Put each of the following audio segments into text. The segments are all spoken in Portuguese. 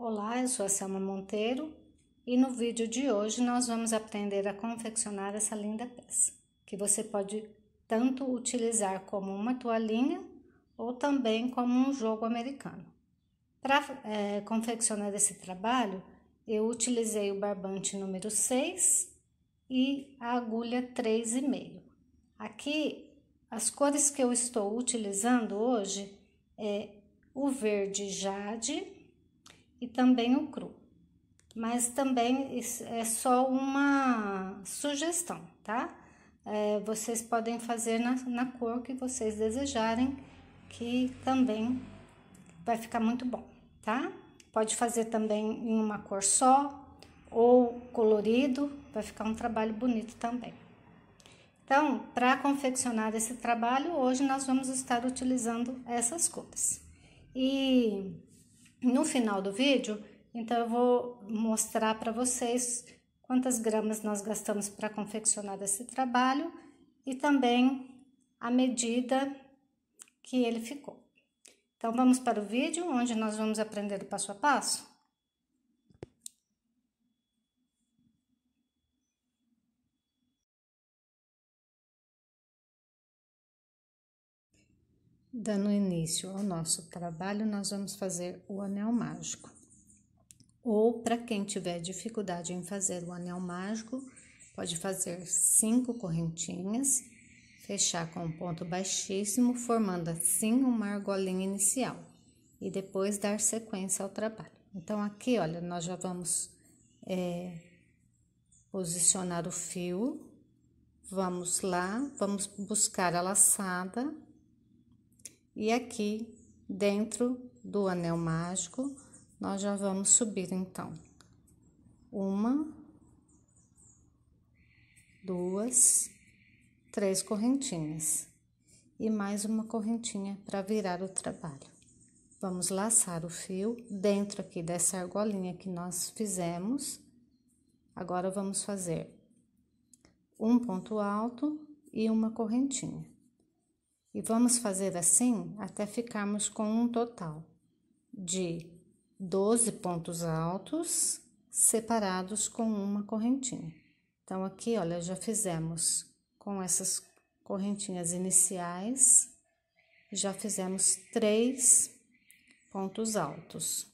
Olá, eu sou a Selma Monteiro e no vídeo de hoje nós vamos aprender a confeccionar essa linda peça, que você pode tanto utilizar como uma toalhinha ou também como um jogo americano. Para é, confeccionar esse trabalho, eu utilizei o barbante número 6 e a agulha 3,5. Aqui, as cores que eu estou utilizando hoje é o verde jade, e também o cru. Mas também é só uma sugestão, tá? É, vocês podem fazer na, na cor que vocês desejarem, que também vai ficar muito bom, tá? Pode fazer também em uma cor só ou colorido, vai ficar um trabalho bonito também. Então, para confeccionar esse trabalho, hoje nós vamos estar utilizando essas cores. E no final do vídeo, então eu vou mostrar para vocês quantas gramas nós gastamos para confeccionar esse trabalho e também a medida que ele ficou. Então vamos para o vídeo onde nós vamos aprender o passo a passo. Dando início ao nosso trabalho, nós vamos fazer o anel mágico. Ou, para quem tiver dificuldade em fazer o anel mágico, pode fazer cinco correntinhas, fechar com um ponto baixíssimo, formando assim uma argolinha inicial, e depois dar sequência ao trabalho. Então, aqui, olha, nós já vamos é, posicionar o fio, vamos lá, vamos buscar a laçada e aqui, dentro do anel mágico, nós já vamos subir então. Uma, duas, três correntinhas. E mais uma correntinha para virar o trabalho. Vamos laçar o fio dentro aqui dessa argolinha que nós fizemos. Agora, vamos fazer um ponto alto e uma correntinha. E vamos fazer assim até ficarmos com um total de 12 pontos altos separados com uma correntinha. Então, aqui, olha, já fizemos com essas correntinhas iniciais, já fizemos três pontos altos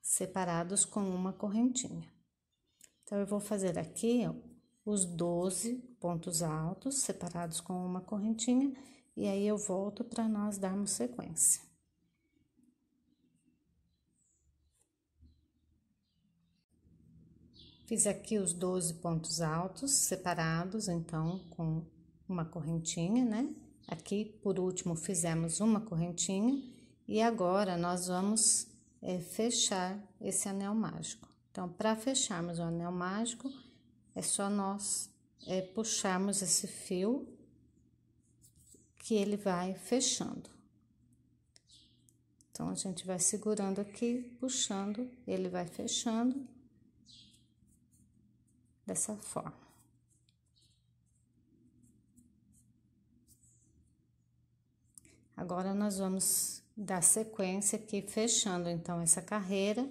separados com uma correntinha. Então, eu vou fazer aqui ó, os 12 pontos altos separados com uma correntinha e aí eu volto para nós darmos sequência. Fiz aqui os 12 pontos altos separados, então, com uma correntinha, né? Aqui, por último, fizemos uma correntinha e agora nós vamos é, fechar esse anel mágico. Então, para fecharmos o anel mágico, é só nós é, puxarmos esse fio que ele vai fechando. Então, a gente vai segurando aqui, puxando, ele vai fechando dessa forma. Agora, nós vamos dar sequência aqui, fechando então essa carreira,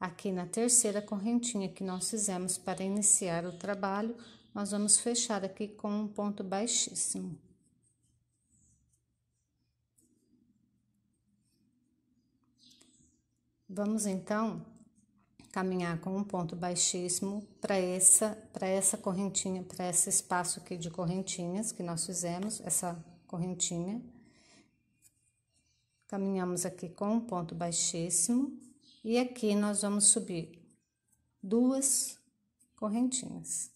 aqui na terceira correntinha que nós fizemos para iniciar o trabalho, nós vamos fechar aqui com um ponto baixíssimo. Vamos então caminhar com um ponto baixíssimo para essa para essa correntinha, para esse espaço aqui de correntinhas que nós fizemos, essa correntinha. Caminhamos aqui com um ponto baixíssimo e aqui nós vamos subir duas correntinhas.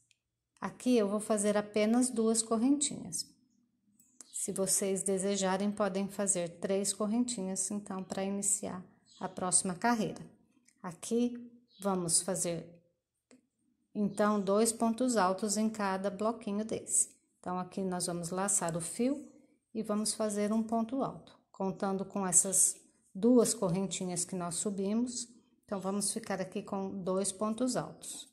Aqui eu vou fazer apenas duas correntinhas. Se vocês desejarem, podem fazer três correntinhas então para iniciar a próxima carreira. Aqui vamos fazer então dois pontos altos em cada bloquinho desse. Então aqui nós vamos laçar o fio e vamos fazer um ponto alto, contando com essas duas correntinhas que nós subimos. Então vamos ficar aqui com dois pontos altos.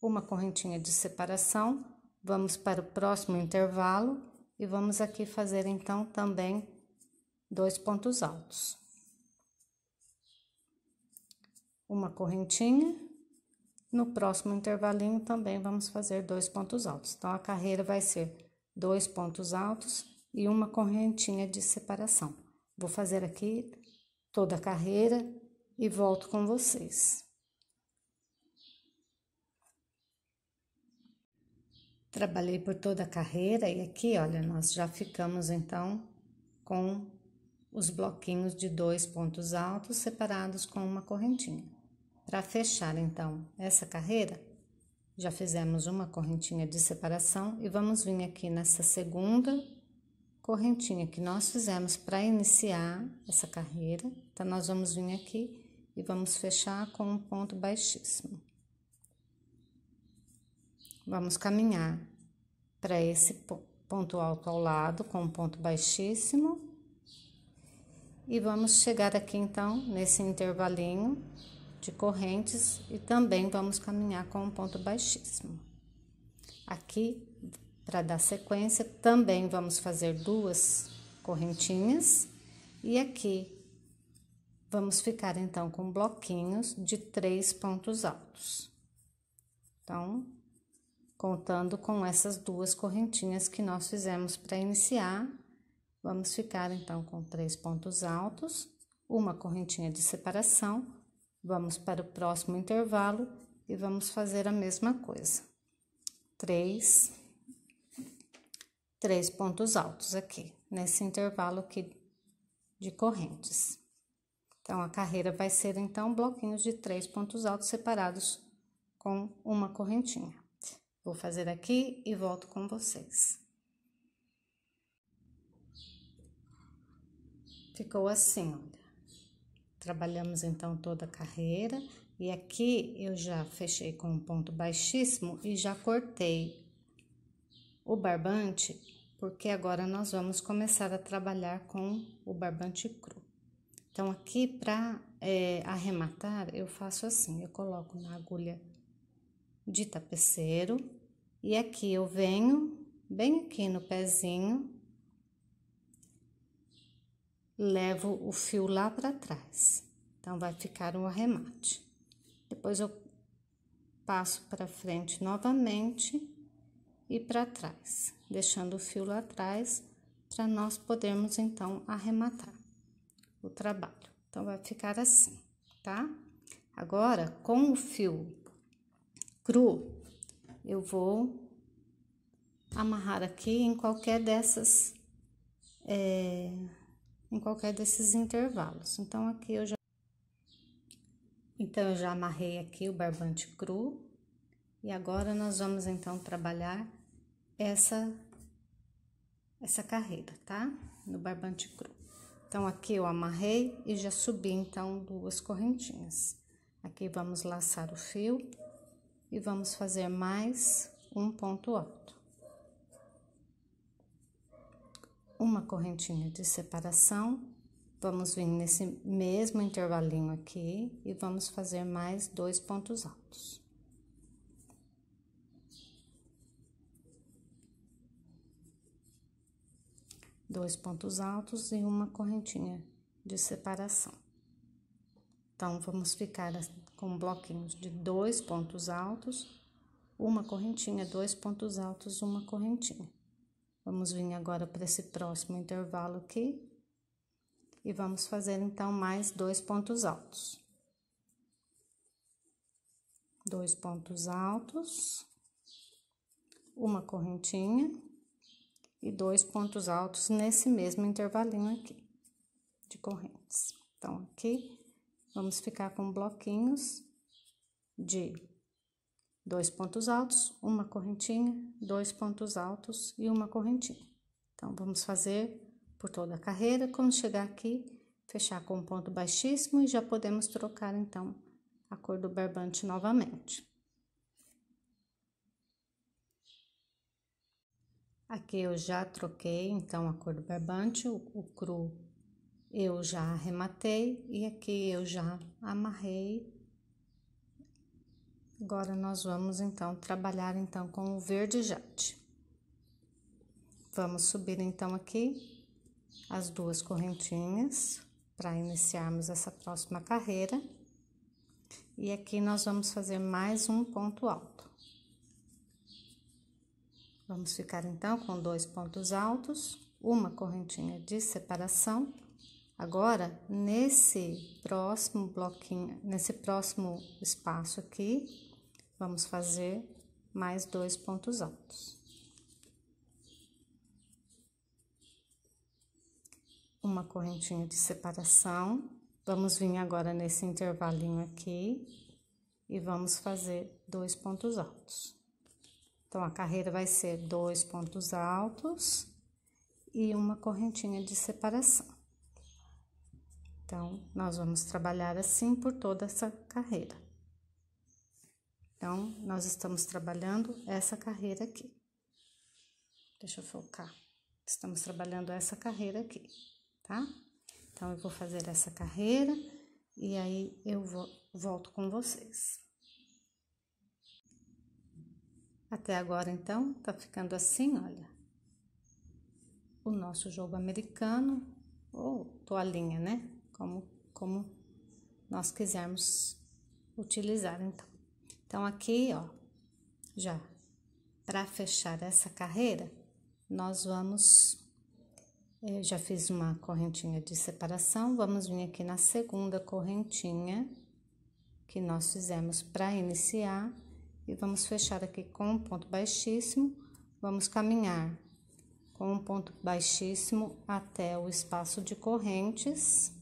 Uma correntinha de separação, vamos para o próximo intervalo e vamos aqui fazer então também dois pontos altos. uma correntinha. No próximo intervalinho também vamos fazer dois pontos altos. Então, a carreira vai ser dois pontos altos e uma correntinha de separação. Vou fazer aqui toda a carreira e volto com vocês. Trabalhei por toda a carreira e aqui, olha, nós já ficamos então com os bloquinhos de dois pontos altos separados com uma correntinha. Para fechar então essa carreira, já fizemos uma correntinha de separação e vamos vir aqui nessa segunda correntinha que nós fizemos para iniciar essa carreira. Então, nós vamos vir aqui e vamos fechar com um ponto baixíssimo. Vamos caminhar para esse ponto alto ao lado com um ponto baixíssimo. E vamos chegar aqui então nesse intervalinho de correntes e também vamos caminhar com um ponto baixíssimo. Aqui, para dar sequência, também vamos fazer duas correntinhas e aqui vamos ficar então com bloquinhos de três pontos altos. Então, contando com essas duas correntinhas que nós fizemos para iniciar, vamos ficar então com três pontos altos, uma correntinha de separação Vamos para o próximo intervalo e vamos fazer a mesma coisa. Três, três pontos altos aqui, nesse intervalo aqui de correntes. Então, a carreira vai ser, então, bloquinhos de três pontos altos separados com uma correntinha. Vou fazer aqui e volto com vocês. Ficou assim, olha. Trabalhamos então toda a carreira e aqui eu já fechei com um ponto baixíssimo e já cortei o barbante, porque agora nós vamos começar a trabalhar com o barbante cru. Então, aqui para é, arrematar, eu faço assim: eu coloco na agulha de tapeceiro e aqui eu venho bem aqui no pezinho levo o fio lá para trás. Então, vai ficar o arremate. Depois, eu passo para frente novamente e para trás, deixando o fio lá atrás para nós podermos então arrematar o trabalho. Então, vai ficar assim, tá? Agora, com o fio cru, eu vou amarrar aqui em qualquer dessas. É, em qualquer desses intervalos. Então, aqui eu já, então, eu já amarrei aqui o barbante cru e agora nós vamos então trabalhar essa, essa carreira, tá? No barbante cru. Então, aqui eu amarrei e já subi então duas correntinhas. Aqui vamos laçar o fio e vamos fazer mais um ponto alto. uma correntinha de separação. Vamos vir nesse mesmo intervalinho aqui e vamos fazer mais dois pontos altos. dois pontos altos e uma correntinha de separação. Então, vamos ficar com bloquinhos de dois pontos altos, uma correntinha, dois pontos altos, uma correntinha. Vamos vir agora para esse próximo intervalo aqui e vamos fazer então mais dois pontos altos. Dois pontos altos, uma correntinha e dois pontos altos nesse mesmo intervalinho aqui de correntes. Então, aqui vamos ficar com bloquinhos de dois pontos altos, uma correntinha, dois pontos altos e uma correntinha. Então, vamos fazer por toda a carreira. Quando chegar aqui, fechar com um ponto baixíssimo e já podemos trocar, então, a cor do barbante novamente. Aqui eu já troquei, então, a cor do barbante, o, o cru eu já arrematei e aqui eu já amarrei Agora nós vamos então trabalhar então com o verde jade. Vamos subir então aqui as duas correntinhas para iniciarmos essa próxima carreira. E aqui nós vamos fazer mais um ponto alto. Vamos ficar então com dois pontos altos, uma correntinha de separação. Agora, nesse próximo bloquinho, nesse próximo espaço aqui, Vamos fazer mais dois pontos altos. Uma correntinha de separação. Vamos vir agora nesse intervalinho aqui e vamos fazer dois pontos altos. Então, a carreira vai ser dois pontos altos e uma correntinha de separação. Então, nós vamos trabalhar assim por toda essa carreira. Então, nós estamos trabalhando essa carreira aqui. Deixa eu focar. Estamos trabalhando essa carreira aqui, tá? Então, eu vou fazer essa carreira e aí eu volto com vocês. Até agora, então, tá ficando assim, olha. O nosso jogo americano, ou toalhinha, né? Como, como nós quisermos utilizar, então. Então, aqui, ó, já para fechar essa carreira, nós vamos. Eu eh, já fiz uma correntinha de separação, vamos vir aqui na segunda correntinha que nós fizemos para iniciar e vamos fechar aqui com um ponto baixíssimo. Vamos caminhar com um ponto baixíssimo até o espaço de correntes,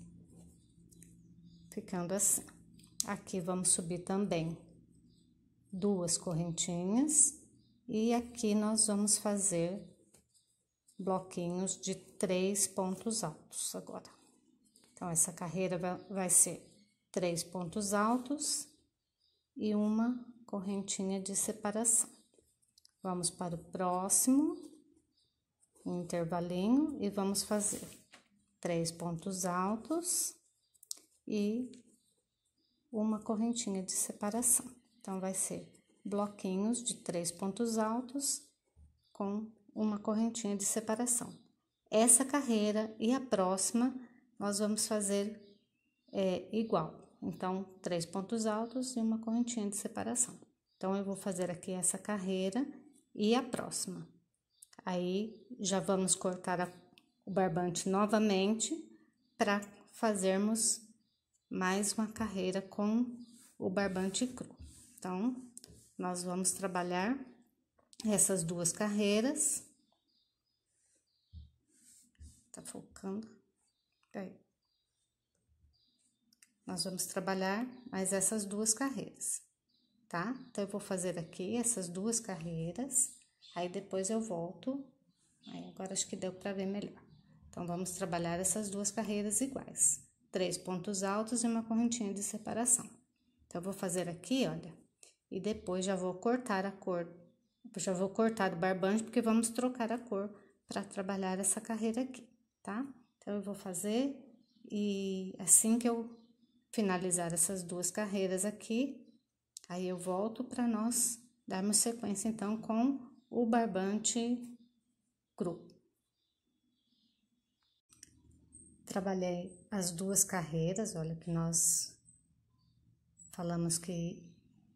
ficando assim. Aqui vamos subir também duas correntinhas e aqui nós vamos fazer bloquinhos de três pontos altos agora. Então, essa carreira vai ser três pontos altos e uma correntinha de separação. Vamos para o próximo intervalinho e vamos fazer três pontos altos e uma correntinha de separação. Então, vai ser bloquinhos de três pontos altos com uma correntinha de separação. Essa carreira e a próxima nós vamos fazer é, igual. Então, três pontos altos e uma correntinha de separação. Então, eu vou fazer aqui essa carreira e a próxima. Aí, já vamos cortar a, o barbante novamente para fazermos mais uma carreira com o barbante cru. Então, nós vamos trabalhar essas duas carreiras. Tá focando? Aí. Nós vamos trabalhar mais essas duas carreiras, tá? Então, eu vou fazer aqui essas duas carreiras, aí depois eu volto. Aí, agora acho que deu para ver melhor. Então, vamos trabalhar essas duas carreiras iguais. Três pontos altos e uma correntinha de separação. Então, eu vou fazer aqui, olha, e depois já vou cortar a cor, já vou cortar o barbante, porque vamos trocar a cor para trabalhar essa carreira aqui, tá? Então, eu vou fazer e assim que eu finalizar essas duas carreiras aqui, aí eu volto para nós darmos sequência, então, com o barbante cru. Trabalhei as duas carreiras, olha que nós falamos que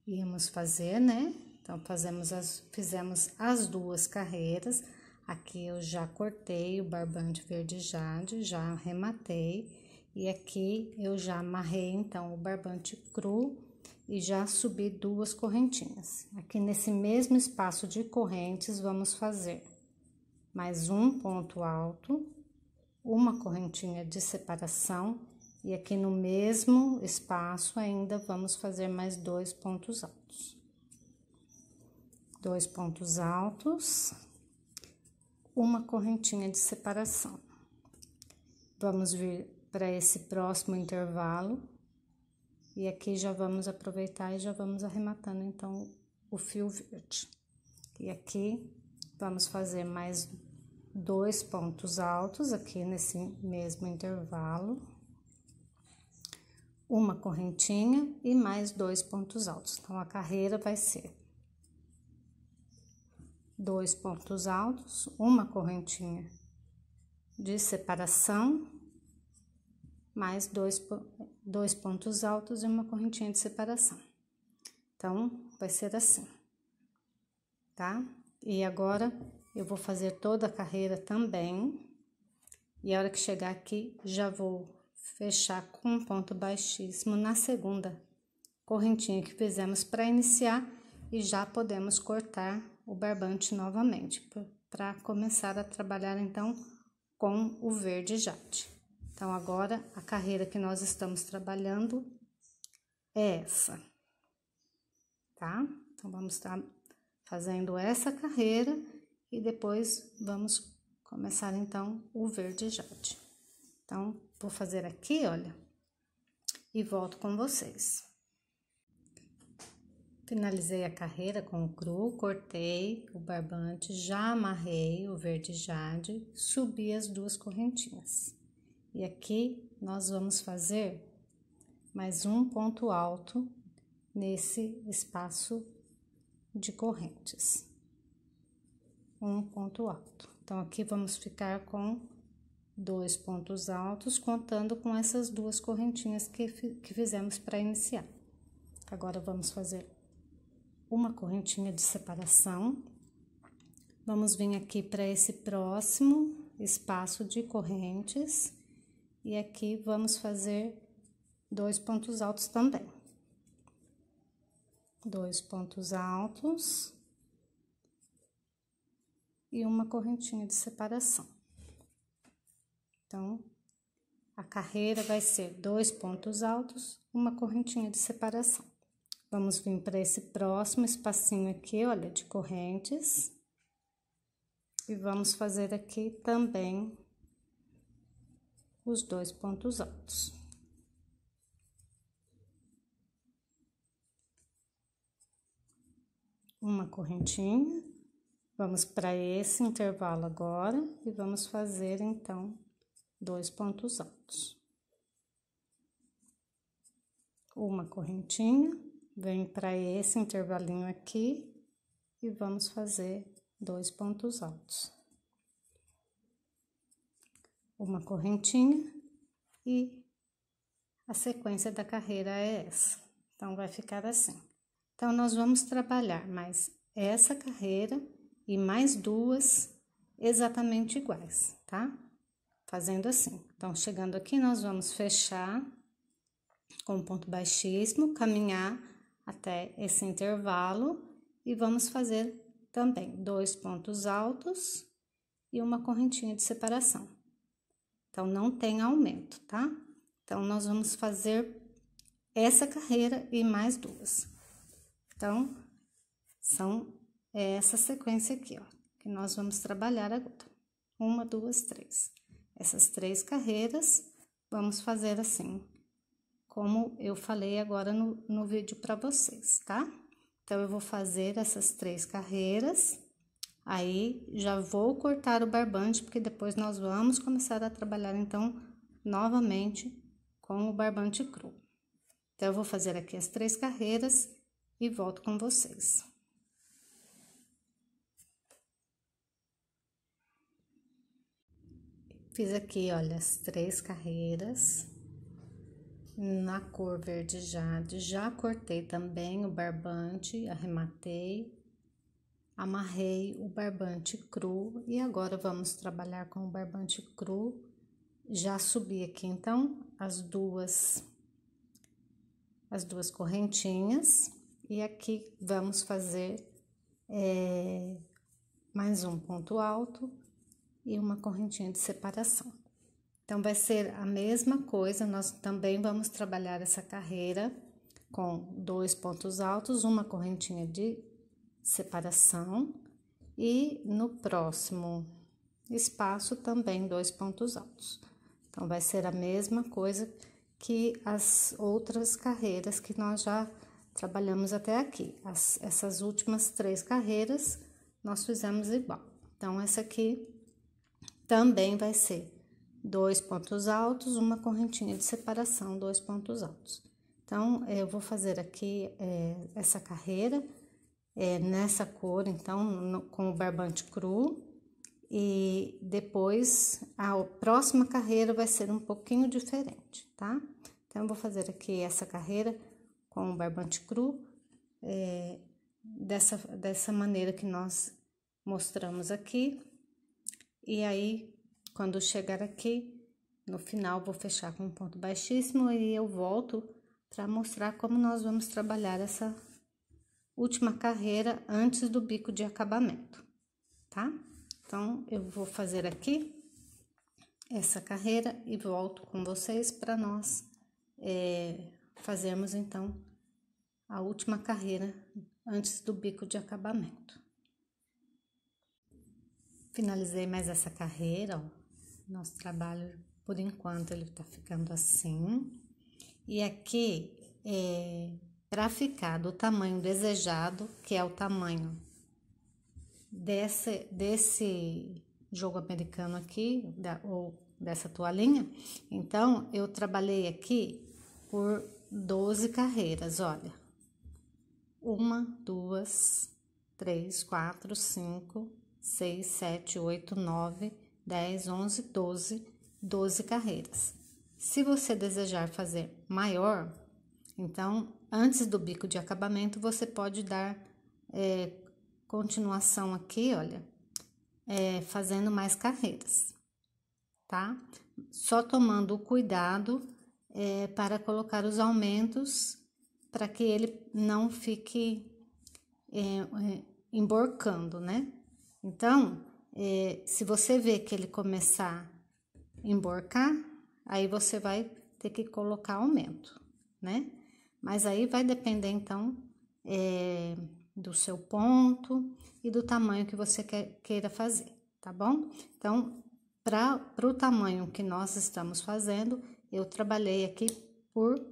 íamos fazer, né? Então, fazemos as, fizemos as duas carreiras. Aqui eu já cortei o barbante verde jade, já arrematei. E aqui eu já amarrei, então, o barbante cru e já subi duas correntinhas. Aqui nesse mesmo espaço de correntes, vamos fazer mais um ponto alto, uma correntinha de separação e aqui no mesmo espaço ainda vamos fazer mais dois pontos altos. Dois pontos altos, uma correntinha de separação. Vamos vir para esse próximo intervalo. E aqui já vamos aproveitar e já vamos arrematando então o fio verde. E aqui vamos fazer mais dois pontos altos aqui nesse mesmo intervalo uma correntinha e mais dois pontos altos. Então, a carreira vai ser dois pontos altos, uma correntinha de separação, mais dois, dois pontos altos e uma correntinha de separação. Então, vai ser assim, tá? E agora, eu vou fazer toda a carreira também. E a hora que chegar aqui, já vou fechar com um ponto baixíssimo na segunda correntinha que fizemos para iniciar e já podemos cortar o barbante novamente para começar a trabalhar então com o verde jade. Então agora a carreira que nós estamos trabalhando é essa, tá? Então vamos estar tá fazendo essa carreira e depois vamos começar então o verde jade. Então Vou fazer aqui, olha, e volto com vocês. Finalizei a carreira com o cru, cortei o barbante, já amarrei o verde jade, subi as duas correntinhas. E aqui nós vamos fazer mais um ponto alto nesse espaço de correntes. Um ponto alto. Então, aqui vamos ficar com dois pontos altos, contando com essas duas correntinhas que, que fizemos para iniciar. Agora, vamos fazer uma correntinha de separação. Vamos vir aqui para esse próximo espaço de correntes e aqui vamos fazer dois pontos altos também. Dois pontos altos e uma correntinha de separação. Então, a carreira vai ser dois pontos altos, uma correntinha de separação. Vamos vir para esse próximo espacinho aqui, olha, de correntes. E vamos fazer aqui também os dois pontos altos. Uma correntinha. Vamos para esse intervalo agora e vamos fazer então dois pontos altos. Uma correntinha, vem para esse intervalinho aqui e vamos fazer dois pontos altos. Uma correntinha e a sequência da carreira é essa. Então, vai ficar assim. Então, nós vamos trabalhar mais essa carreira e mais duas exatamente iguais, tá? fazendo assim. Então, chegando aqui, nós vamos fechar com ponto baixíssimo, caminhar até esse intervalo e vamos fazer também dois pontos altos e uma correntinha de separação. Então, não tem aumento, tá? Então, nós vamos fazer essa carreira e mais duas. Então, são essa sequência aqui, ó, que nós vamos trabalhar agora. Uma, duas, três essas três carreiras, vamos fazer assim, como eu falei agora no, no vídeo para vocês, tá? Então, eu vou fazer essas três carreiras, aí já vou cortar o barbante, porque depois nós vamos começar a trabalhar, então, novamente com o barbante cru. Então, eu vou fazer aqui as três carreiras e volto com vocês. Fiz aqui, olha, as três carreiras na cor verde jade. Já cortei também o barbante, arrematei, amarrei o barbante cru e agora vamos trabalhar com o barbante cru. Já subi aqui então as duas as duas correntinhas e aqui vamos fazer é, mais um ponto alto e uma correntinha de separação. Então, vai ser a mesma coisa, nós também vamos trabalhar essa carreira com dois pontos altos, uma correntinha de separação e no próximo espaço também dois pontos altos. Então, vai ser a mesma coisa que as outras carreiras que nós já trabalhamos até aqui. As, essas últimas três carreiras nós fizemos igual. Então, essa aqui também vai ser dois pontos altos, uma correntinha de separação, dois pontos altos. Então, eu vou fazer aqui é, essa carreira é, nessa cor, então, no, com o barbante cru. E depois, a próxima carreira vai ser um pouquinho diferente, tá? Então, eu vou fazer aqui essa carreira com o barbante cru, é, dessa, dessa maneira que nós mostramos aqui. E aí, quando chegar aqui, no final vou fechar com um ponto baixíssimo e eu volto para mostrar como nós vamos trabalhar essa última carreira antes do bico de acabamento, tá? Então, eu vou fazer aqui essa carreira e volto com vocês para nós é, fazermos então a última carreira antes do bico de acabamento finalizei mais essa carreira. Ó. Nosso trabalho, por enquanto, ele tá ficando assim. E aqui é ficar o tamanho desejado, que é o tamanho desse, desse jogo americano aqui, da, ou dessa toalhinha. Então, eu trabalhei aqui por 12 carreiras, olha. Uma, duas, três, quatro, cinco, 6, 7, 8, 9, 10, 11, 12, 12 carreiras. Se você desejar fazer maior, então antes do bico de acabamento você pode dar é, continuação aqui, olha, é, fazendo mais carreiras, tá? Só tomando o cuidado é, para colocar os aumentos para que ele não fique é, é, emborcando, né? Então, é, se você vê que ele começar a emborcar, aí você vai ter que colocar aumento, né? Mas aí vai depender, então, é, do seu ponto e do tamanho que você quer, queira fazer, tá bom? Então, para o tamanho que nós estamos fazendo, eu trabalhei aqui por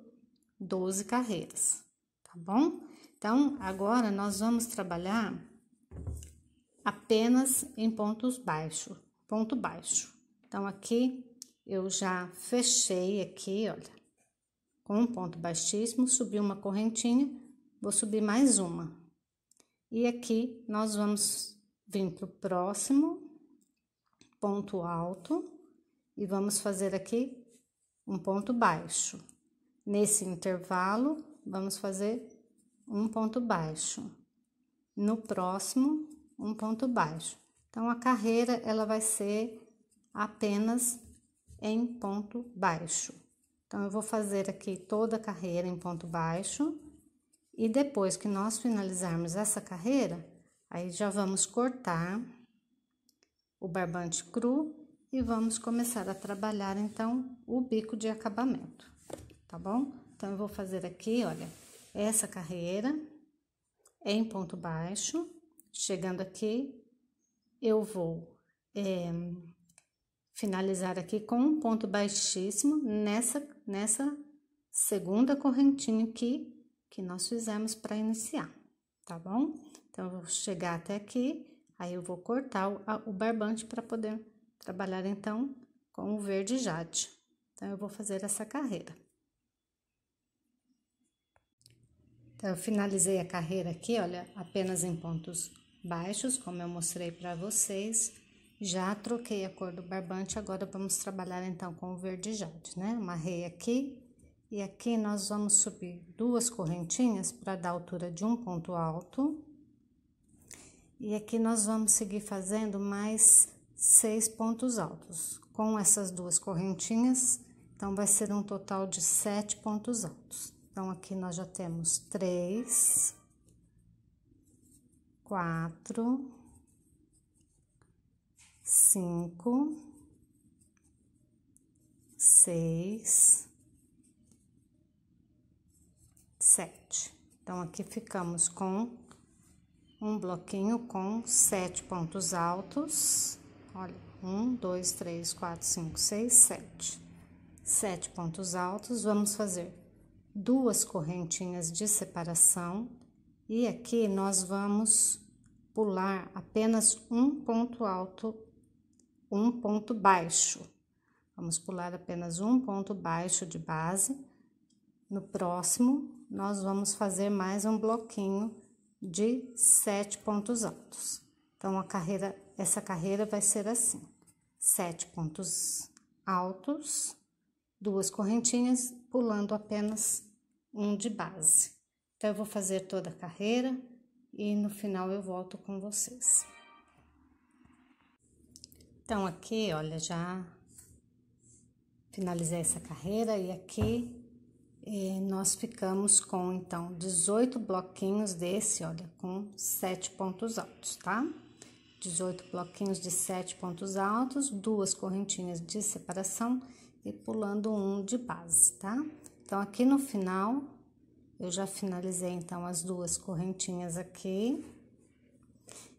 12 carreiras, tá bom? Então, agora nós vamos trabalhar apenas em pontos baixos, ponto baixo. Então, aqui eu já fechei aqui, olha, com um ponto baixíssimo, subi uma correntinha, vou subir mais uma. E aqui nós vamos vir para o próximo ponto alto e vamos fazer aqui um ponto baixo. Nesse intervalo, vamos fazer um ponto baixo. No próximo, um ponto baixo. Então, a carreira ela vai ser apenas em ponto baixo. Então, eu vou fazer aqui toda a carreira em ponto baixo. E depois que nós finalizarmos essa carreira, aí já vamos cortar o barbante cru e vamos começar a trabalhar, então, o bico de acabamento, tá bom? Então, eu vou fazer aqui, olha, essa carreira em ponto baixo chegando aqui, eu vou é, finalizar aqui com um ponto baixíssimo nessa, nessa segunda correntinha aqui que nós fizemos para iniciar, tá bom? Então, eu vou chegar até aqui, aí eu vou cortar o, o barbante para poder trabalhar então com o verde jade. Então, eu vou fazer essa carreira. Então, eu finalizei a carreira aqui, olha, apenas em pontos baixos, como eu mostrei para vocês. Já troquei a cor do barbante, agora vamos trabalhar então com o verde jade, né? Amarrei aqui e aqui nós vamos subir duas correntinhas para dar altura de um ponto alto. E aqui nós vamos seguir fazendo mais seis pontos altos com essas duas correntinhas. Então, vai ser um total de sete pontos altos. Então, aqui nós já temos três, quatro, cinco, seis, sete. Então, aqui ficamos com um bloquinho com sete pontos altos. Olha, um, dois, três, quatro, cinco, seis, sete. Sete pontos altos. Vamos fazer duas correntinhas de separação e aqui nós vamos pular apenas um ponto alto, um ponto baixo. Vamos pular apenas um ponto baixo de base. No próximo, nós vamos fazer mais um bloquinho de sete pontos altos. Então, a carreira, essa carreira vai ser assim: sete pontos altos, duas correntinhas, pulando apenas um de base. Então, eu vou fazer toda a carreira e no final eu volto com vocês. Então, aqui, olha, já finalizei essa carreira e aqui eh, nós ficamos com, então, 18 bloquinhos desse, olha, com sete pontos altos, tá? 18 bloquinhos de sete pontos altos, duas correntinhas de separação e pulando um de base, tá? Então, aqui no final, eu já finalizei então as duas correntinhas aqui.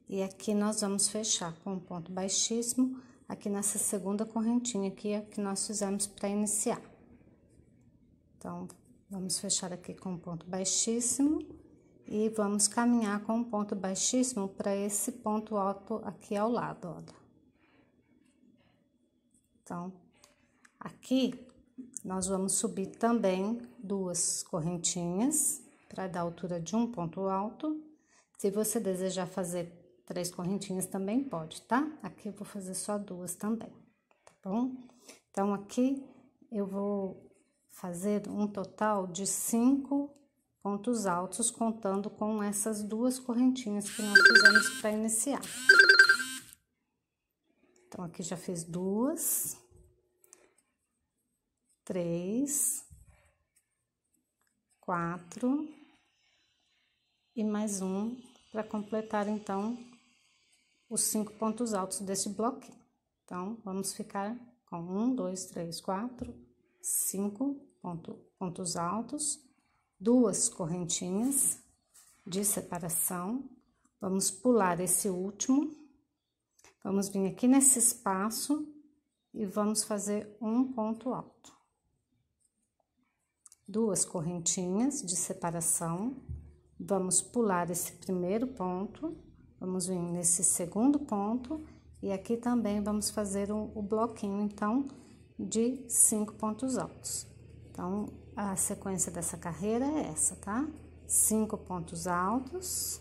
E aqui nós vamos fechar com um ponto baixíssimo aqui nessa segunda correntinha aqui, é que nós fizemos para iniciar. Então, vamos fechar aqui com um ponto baixíssimo e vamos caminhar com um ponto baixíssimo para esse ponto alto aqui ao lado, olha. Então, aqui nós vamos subir também duas correntinhas para dar altura de um ponto alto. Se você desejar fazer três correntinhas também pode, tá? Aqui eu vou fazer só duas também, tá bom? Então, aqui eu vou fazer um total de cinco pontos altos, contando com essas duas correntinhas que nós fizemos para iniciar. Então, aqui já fiz duas três, quatro e mais um para completar então os cinco pontos altos desse bloquinho. Então, vamos ficar com um, dois, três, quatro, cinco ponto, pontos altos, duas correntinhas de separação. Vamos pular esse último. Vamos vir aqui nesse espaço e vamos fazer um ponto alto duas correntinhas de separação. Vamos pular esse primeiro ponto, vamos vir nesse segundo ponto e aqui também vamos fazer o, o bloquinho, então, de cinco pontos altos. Então, a sequência dessa carreira é essa, tá? Cinco pontos altos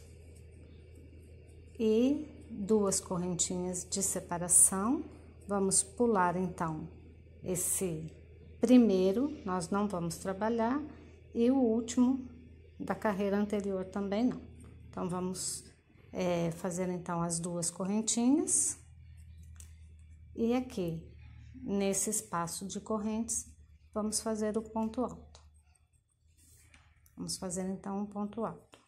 e duas correntinhas de separação. Vamos pular, então, esse primeiro nós não vamos trabalhar e o último da carreira anterior também não. Então, vamos é, fazer então as duas correntinhas e aqui nesse espaço de correntes vamos fazer o ponto alto. Vamos fazer então um ponto alto.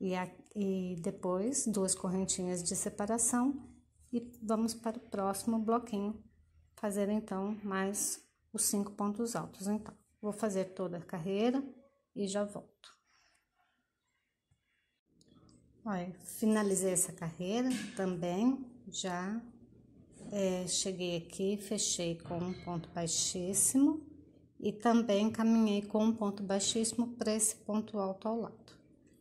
E, a, e depois duas correntinhas de separação e vamos para o próximo bloquinho fazer então mais os cinco pontos altos. Então, vou fazer toda a carreira e já volto. Olha, finalizei essa carreira também, já é, cheguei aqui, fechei com um ponto baixíssimo e também caminhei com um ponto baixíssimo para esse ponto alto ao lado.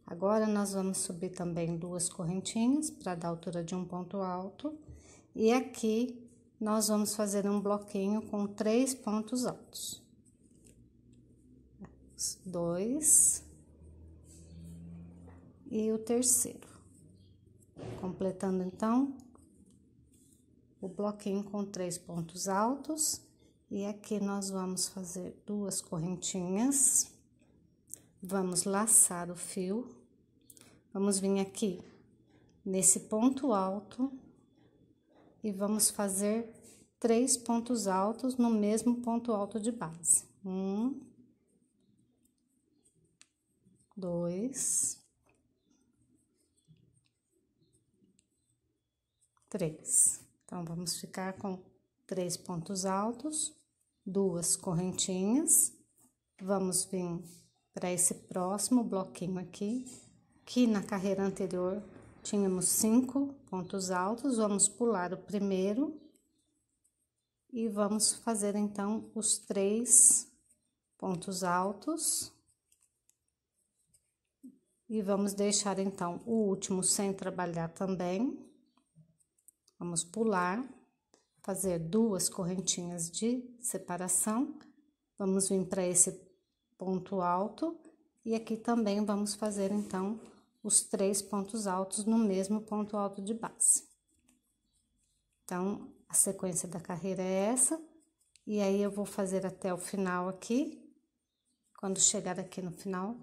Agora, nós vamos subir também duas correntinhas para dar altura de um ponto alto. E aqui nós vamos fazer um bloquinho com três pontos altos. Dois. E o terceiro. Completando, então, o bloquinho com três pontos altos. E aqui nós vamos fazer duas correntinhas. Vamos laçar o fio. Vamos vir aqui nesse ponto alto e vamos fazer três pontos altos no mesmo ponto alto de base. Um, dois, três. Então, vamos ficar com três pontos altos, duas correntinhas. Vamos vir para esse próximo bloquinho aqui, que na carreira anterior tínhamos cinco pontos altos, vamos pular o primeiro e vamos fazer então os três pontos altos. E vamos deixar então o último sem trabalhar também. Vamos pular, fazer duas correntinhas de separação. Vamos vir para esse ponto alto e aqui também vamos fazer então os três pontos altos no mesmo ponto alto de base. Então, a sequência da carreira é essa, e aí eu vou fazer até o final aqui. Quando chegar aqui no final,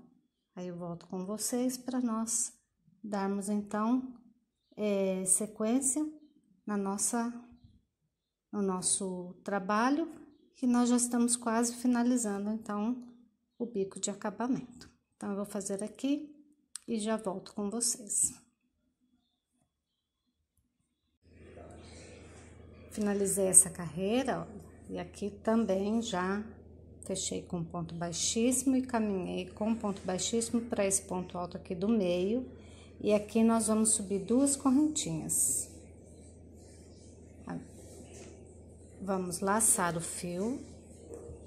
aí eu volto com vocês para nós darmos então é, sequência na nossa no nosso trabalho que nós já estamos quase finalizando então o bico de acabamento. Então eu vou fazer aqui e já volto com vocês. Finalizei essa carreira ó, e aqui também já fechei com ponto baixíssimo e caminhei com ponto baixíssimo para esse ponto alto aqui do meio. E aqui nós vamos subir duas correntinhas. Ah, vamos laçar o fio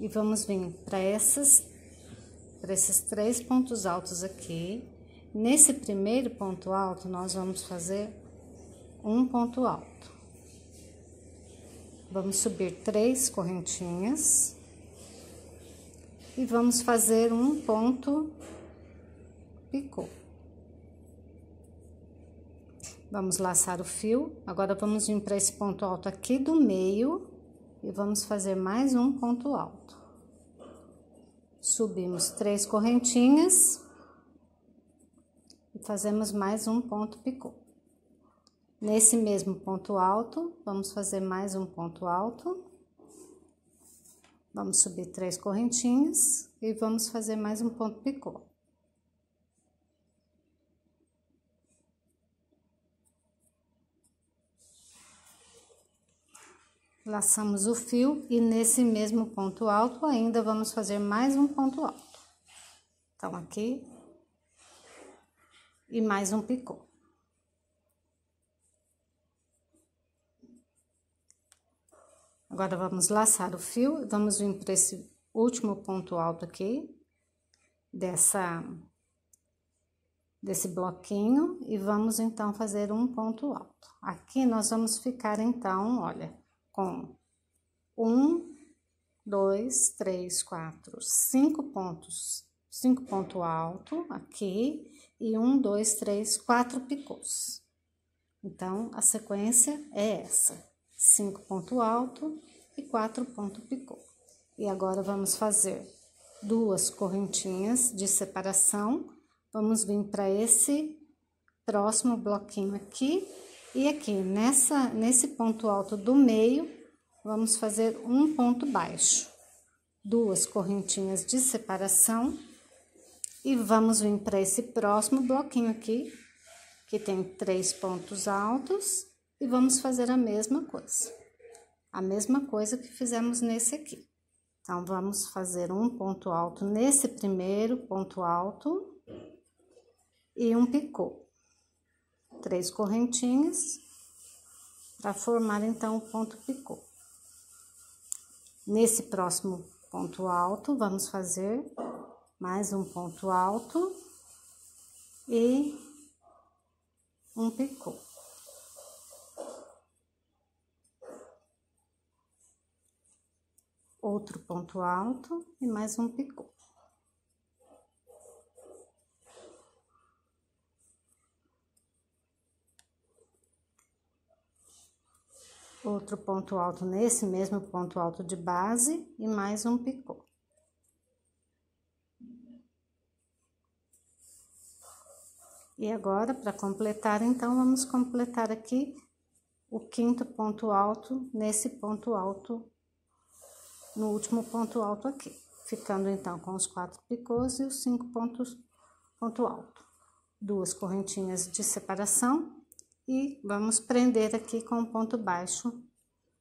e vamos vir para essas para esses três pontos altos aqui Nesse primeiro ponto alto, nós vamos fazer um ponto alto. Vamos subir três correntinhas e vamos fazer um ponto picô. Vamos laçar o fio. Agora vamos vir para esse ponto alto aqui do meio e vamos fazer mais um ponto alto. Subimos três correntinhas fazemos mais um ponto picô. Nesse mesmo ponto alto, vamos fazer mais um ponto alto. Vamos subir três correntinhas e vamos fazer mais um ponto picô. Laçamos o fio e nesse mesmo ponto alto ainda vamos fazer mais um ponto alto. Então, aqui e mais um picô. Agora vamos laçar o fio, vamos vir para esse último ponto alto aqui dessa desse bloquinho e vamos então fazer um ponto alto. Aqui nós vamos ficar então, olha, com um, dois, três, quatro, cinco pontos, cinco ponto alto aqui e um, dois, três, quatro picôs. Então, a sequência é essa: cinco ponto alto e quatro ponto picô. E agora vamos fazer duas correntinhas de separação. Vamos vir para esse próximo bloquinho aqui e aqui nessa nesse ponto alto do meio, vamos fazer um ponto baixo. Duas correntinhas de separação e vamos vir para esse próximo bloquinho aqui, que tem três pontos altos, e vamos fazer a mesma coisa. A mesma coisa que fizemos nesse aqui. Então, vamos fazer um ponto alto nesse primeiro ponto alto e um picô. Três correntinhas para formar, então, o ponto picô. Nesse próximo ponto alto, vamos fazer mais um ponto alto e um picô. Outro ponto alto e mais um picô. Outro ponto alto nesse mesmo ponto alto de base e mais um picô. E agora, para completar, então, vamos completar aqui o quinto ponto alto nesse ponto alto, no último ponto alto aqui. Ficando, então, com os quatro picôs e os cinco pontos ponto alto. Duas correntinhas de separação e vamos prender aqui com um ponto baixo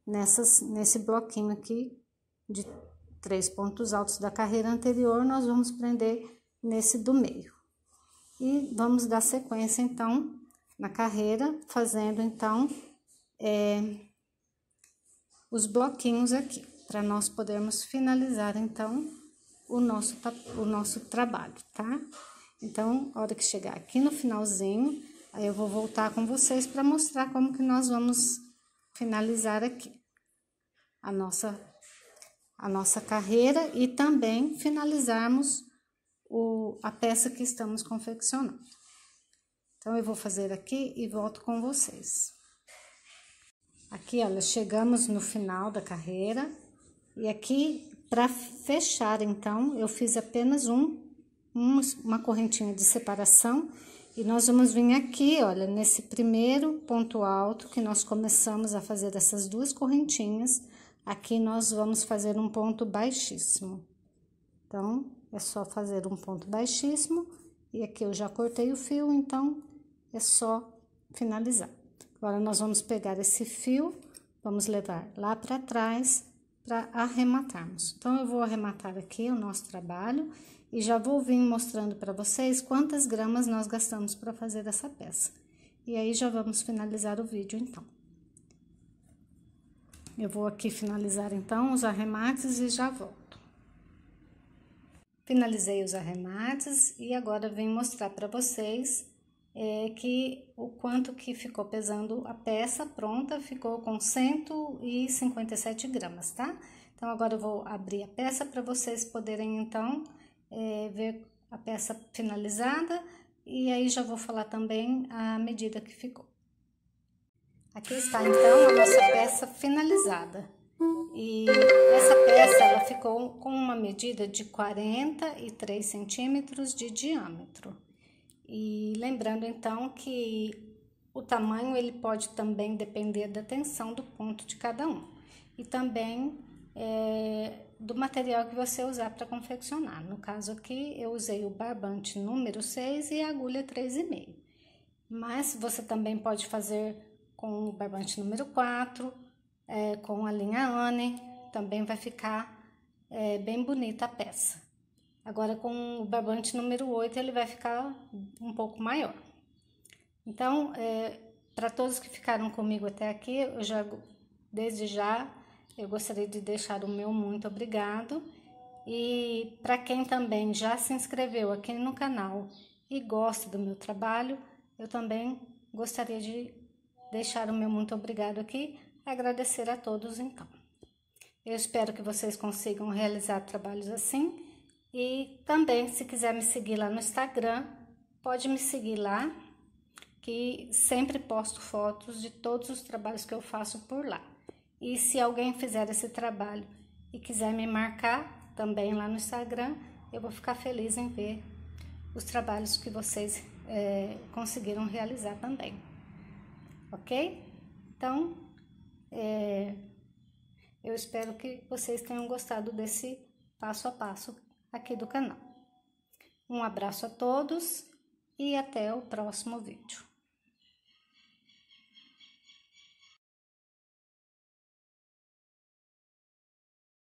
nessas, nesse bloquinho aqui de três pontos altos da carreira anterior, nós vamos prender nesse do meio. E vamos dar sequência, então, na carreira, fazendo, então, é, os bloquinhos aqui, para nós podermos finalizar, então, o nosso, o nosso trabalho, tá? Então, a hora que chegar aqui no finalzinho, aí eu vou voltar com vocês para mostrar como que nós vamos finalizar aqui a nossa, a nossa carreira e também finalizarmos o, a peça que estamos confeccionando. Então, eu vou fazer aqui e volto com vocês. Aqui, olha, chegamos no final da carreira. E aqui, para fechar, então, eu fiz apenas um, um, uma correntinha de separação. E nós vamos vir aqui, olha, nesse primeiro ponto alto que nós começamos a fazer essas duas correntinhas, aqui nós vamos fazer um ponto baixíssimo. Então, é só fazer um ponto baixíssimo e aqui eu já cortei o fio, então é só finalizar. Agora, nós vamos pegar esse fio, vamos levar lá para trás para arrematarmos. Então, eu vou arrematar aqui o nosso trabalho e já vou vir mostrando para vocês quantas gramas nós gastamos para fazer essa peça. E aí, já vamos finalizar o vídeo, então. Eu vou aqui finalizar, então, os arremates e já volto. Finalizei os arremates e agora vim mostrar para vocês é, que o quanto que ficou pesando a peça pronta, ficou com 157 gramas, tá? Então, agora eu vou abrir a peça para vocês poderem, então, é, ver a peça finalizada e aí já vou falar também a medida que ficou. Aqui está, então, a nossa peça finalizada. E essa peça ela ficou com uma medida de 43 centímetros de diâmetro. E lembrando então que o tamanho ele pode também depender da tensão do ponto de cada um e também é, do material que você usar para confeccionar. No caso aqui eu usei o barbante número 6 e a agulha 3,5. Mas você também pode fazer com o barbante número 4 é, com a linha Anne, também vai ficar é, bem bonita a peça. Agora com o barbante número 8 ele vai ficar um pouco maior. Então, é, para todos que ficaram comigo até aqui, eu já, desde já, eu gostaria de deixar o meu muito obrigado. E para quem também já se inscreveu aqui no canal e gosta do meu trabalho, eu também gostaria de deixar o meu muito obrigado aqui agradecer a todos então. Eu espero que vocês consigam realizar trabalhos assim e também se quiser me seguir lá no Instagram, pode me seguir lá, que sempre posto fotos de todos os trabalhos que eu faço por lá. E se alguém fizer esse trabalho e quiser me marcar também lá no Instagram, eu vou ficar feliz em ver os trabalhos que vocês é, conseguiram realizar também. Ok? Então, é, eu espero que vocês tenham gostado desse passo a passo aqui do canal. Um abraço a todos e até o próximo vídeo.